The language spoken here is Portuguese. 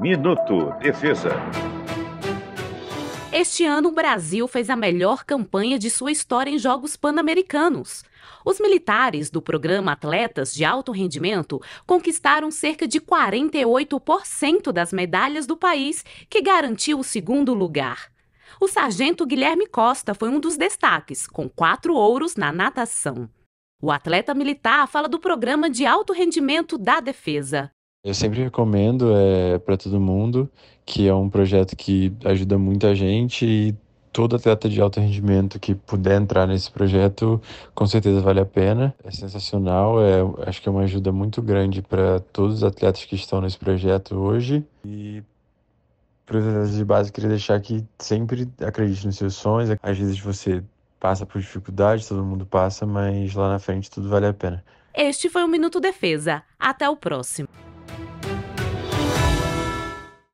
Minuto Defesa. Este ano, o Brasil fez a melhor campanha de sua história em Jogos Pan-Americanos. Os militares do programa Atletas de Alto Rendimento conquistaram cerca de 48% das medalhas do país, que garantiu o segundo lugar. O sargento Guilherme Costa foi um dos destaques, com quatro ouros na natação. O atleta militar fala do programa de alto rendimento da defesa. Eu sempre recomendo é, para todo mundo, que é um projeto que ajuda muita gente e todo atleta de alto rendimento que puder entrar nesse projeto, com certeza vale a pena. É sensacional, é, acho que é uma ajuda muito grande para todos os atletas que estão nesse projeto hoje. E para os atletas de base, queria deixar que sempre acredite nos seus sonhos. Às vezes você passa por dificuldade, todo mundo passa, mas lá na frente tudo vale a pena. Este foi o Minuto Defesa. Até o próximo.